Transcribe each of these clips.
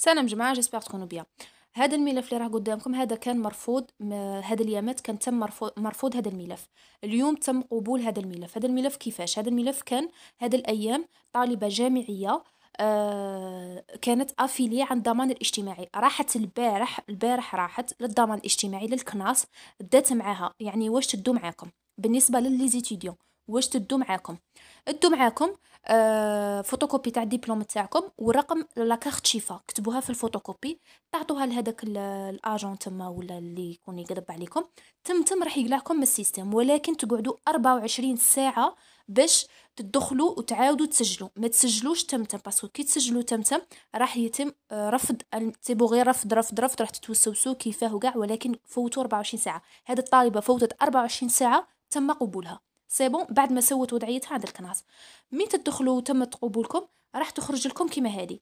سلام جماعه جيسبر تكونوا بيان هذا الملف اللي راه قدامكم هذا كان مرفوض هذا اليامات كان تم مرفوض, مرفوض هذا الملف اليوم تم قبول هذا الملف هذا الملف كيفاش هذا الملف كان هذا الايام طالبه جامعيه آه، كانت افيلي عن الضمان الاجتماعي راحت البارح البارح راحت للضمان الاجتماعي للكناس دات معاها يعني واش تدو معاكم بالنسبه للي زيتيديون واش تدو معاكم ادو معاكم آه، فوتوكوبي تاع الدبلوم تاعكم ورقم لا كارت شيفا كتبوها في الفوتوكوبي تعطوها لهذاك الاجون تما ولا اللي يكون يقلب عليكم تم تم راح يقلعكم من السيستم ولكن تقعدوا 24 ساعه باش تدخلوا وتعاودوا تسجلوا ما تسجلوش تمتم باسكو كي تسجلوا تمتم راح يتم آه، رفض تيبو غير رفض رفض رفض راح تتوسوسوا كيفاه وكاع ولكن فوتوا 24 ساعه هذه الطالبه فوتت 24 ساعه تم قبولها سي بون بعد ما سوت وضعيتها عند الكناس من تدخلوا وتم قبولكم راح تخرج لكم كيما هذه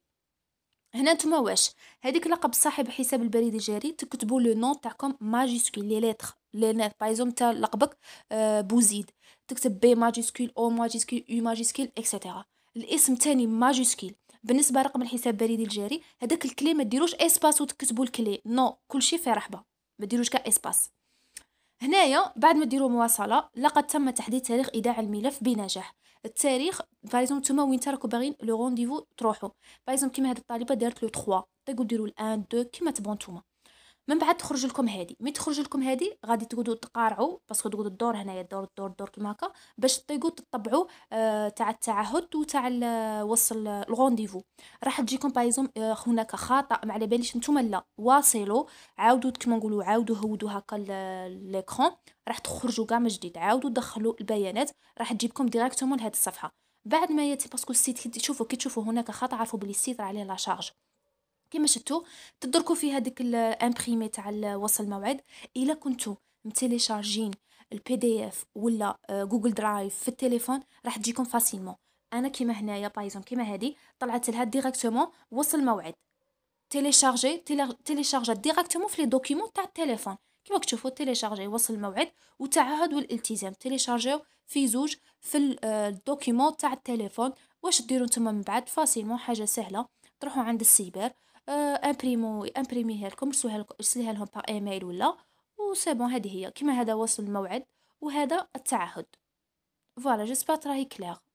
هنا نتوما واش هذيك لقب صاحب حساب البريد الجاري تكتبوا لو نون تاعكم ماجيسكول لي ليتر لي نات بايزوم تاع لقبك آه، بوزيد تكتب بي ماجيسكول او ماجيسكول يو ماجيسكول اكسيتيرا الاسم تاني ماجيسكول بالنسبه رقم الحساب البريدي الجاري هذاك الكلي ما ديروش اسباس وتكتبوا الكلي نو كلشي فيه رحبه ما ديروش كا اسباس هنايا بعد ما ديروا مواصله لقد تم تحديد تاريخ ايداع الملف بنجاح التاريخ بايزون نتوما وين راكم باغيين لو رونديفو تروحوا بايزون كيما هاد الطالبه دارت لو 3 تقول ديروا الان دو كيما تبغوا نتوما من بعد تخرج لكم هادي مي تخرج لكم هادي غادي تقعدوا تقارعوا باسكو تقعدوا الدور هنايا الدور الدور الدور كيما هكا باش تطيقوا تطبعوا آه تاع التعهد وتاع وصل الغونديفو راح تجيكم بايزوم آه هناك خطا ما على باليش نتوما لا واصلوا عاودوا كيما نقولوا عاودوا هودوا هكا ليكرون راح تخرجوا كاع من جديد عاودوا دخلوا البيانات راح تجيبكم ديريكتومون لهاد الصفحه بعد ما يتي باسكو السيت كي تشوفوا كي تشوفوا هناك خطا عرفوا بلي السيت راه عليه لا شارج كما شفتوا تدركوا في هذيك الامبريمي تاع وصل الموعد الا كنتو متيليشارجين البي دي اف ولا جوجل آه، درايف في التليفون راح تجيكم فاسيلمون انا كيما هنايا بايزون كيما هادي طلعت لها ديريكتومون وصل الموعد تيليشارجي تيليشارجا ديريكتومون في لي دوكيمون تاع التليفون كيما تشوفوا تيليشارجي وصل الموعد وتعهد والالتزام تيليشارجيو في زوج في الدوكيمون آه، تاع التليفون واش ديروا نتوما من بعد فاسيلمون حاجه سهله تروحوا عند السيبر امبريمو آه، امبريميها لكم رسلوها لكم لهم بار ايميل ولا وسي بون هذه هي كما هذا وصل الموعد وهذا التعهد فوالا جيسبر راهي كلير